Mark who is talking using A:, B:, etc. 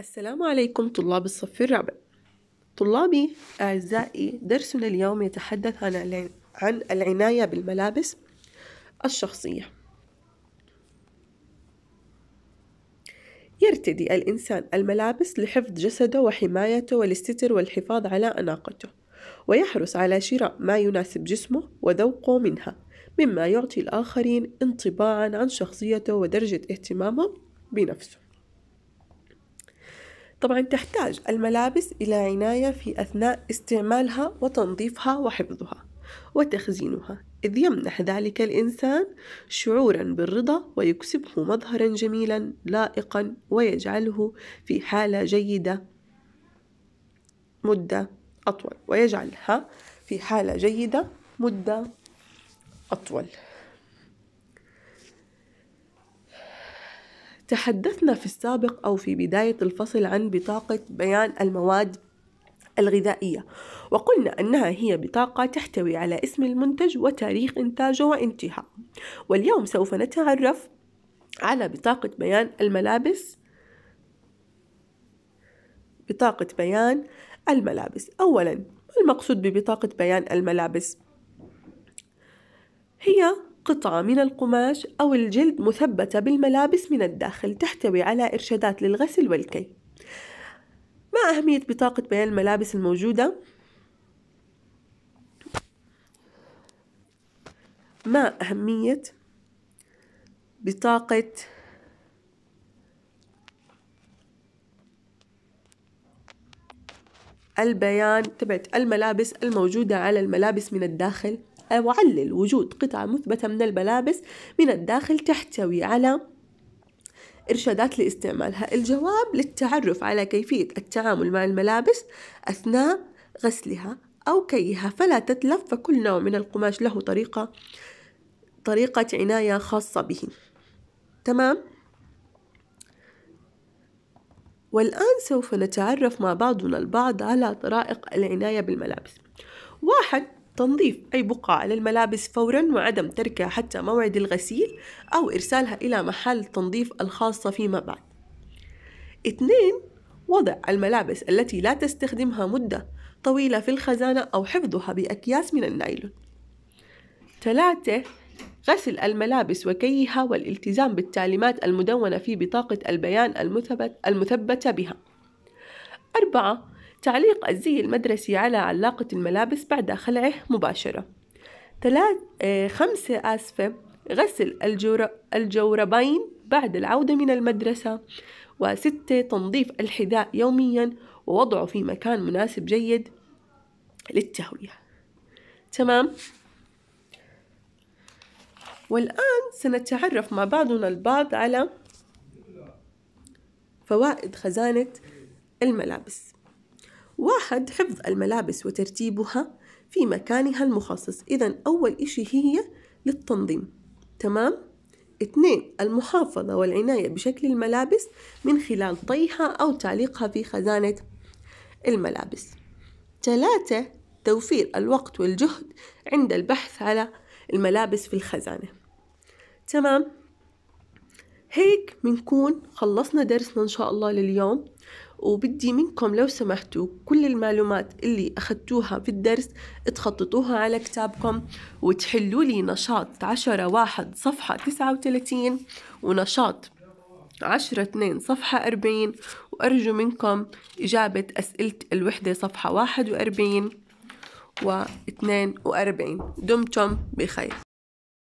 A: السلام عليكم طلاب الصف الرابع طلابي أعزائي درسنا اليوم يتحدث عن عن العناية بالملابس الشخصية يرتدي الإنسان الملابس لحفظ جسده وحمايته والاستتر والحفاظ على أناقته ويحرص على شراء ما يناسب جسمه وذوقه منها مما يعطي الآخرين انطباعا عن شخصيته ودرجة اهتمامه بنفسه طبعا تحتاج الملابس إلى عناية في أثناء استعمالها وتنظيفها وحفظها وتخزينها إذ يمنح ذلك الإنسان شعورا بالرضا ويكسبه مظهرا جميلا لائقا ويجعله في حالة جيدة مدة أطول ويجعلها في حالة جيدة مدة أطول تحدثنا في السابق أو في بداية الفصل عن بطاقة بيان المواد الغذائية وقلنا أنها هي بطاقة تحتوي على اسم المنتج وتاريخ إنتاجه وانتهاء واليوم سوف نتعرف على بطاقة بيان الملابس بطاقة بيان الملابس أولا ما المقصود ببطاقة بيان الملابس هي قطعة من القماش أو الجلد مثبتة بالملابس من الداخل تحتوي على إرشادات للغسل والكي ما أهمية بطاقة بيان الملابس الموجودة؟ ما أهمية بطاقة البيان تبعت الملابس الموجودة على الملابس من الداخل وعلل وجود قطع مثبتة من الملابس من الداخل تحتوي على إرشادات لاستعمالها الجواب للتعرف على كيفية التعامل مع الملابس أثناء غسلها أو كيها فلا تتلف فكل نوع من القماش له طريقة طريقة عناية خاصة به تمام؟ والآن سوف نتعرف مع بعضنا البعض على طرائق العناية بالملابس واحد تنظيف أي بقعة للملابس فورا وعدم تركها حتى موعد الغسيل أو إرسالها إلى محل التنظيف الخاصة فيما بعد اثنين وضع الملابس التي لا تستخدمها مدة طويلة في الخزانة أو حفظها بأكياس من النايلون ثلاثة غسل الملابس وكيها والالتزام بالتعليمات المدونة في بطاقة البيان المثبت المثبتة بها أربعة تعليق الزي المدرسي على علاقة الملابس بعد خلعه مباشرة ثلاث آه، خمسة آسفة غسل الجور... الجوربين بعد العودة من المدرسة وستة تنظيف الحذاء يوميا ووضعه في مكان مناسب جيد للتهوية تمام والآن سنتعرف مع بعضنا البعض على فوائد خزانة الملابس واحد حفظ الملابس وترتيبها في مكانها المخصص إذا أول إشي هي للتنظيم تمام؟ اثنين المحافظة والعناية بشكل الملابس من خلال طيها أو تعليقها في خزانة الملابس ثلاثة توفير الوقت والجهد عند البحث على الملابس في الخزانة تمام هيك بنكون خلصنا درسنا إن شاء الله لليوم وبدي منكم لو سمحتوا كل المعلومات اللي أخذتوها في الدرس تخططوها على كتابكم وتحلوا لي نشاط عشرة واحد صفحة تسعة وتلاتين ونشاط عشرة اتنين صفحة أربعين وأرجو منكم إجابة أسئلة الوحدة صفحة واحد وأربعين واثنين وأربعين دمتم بخير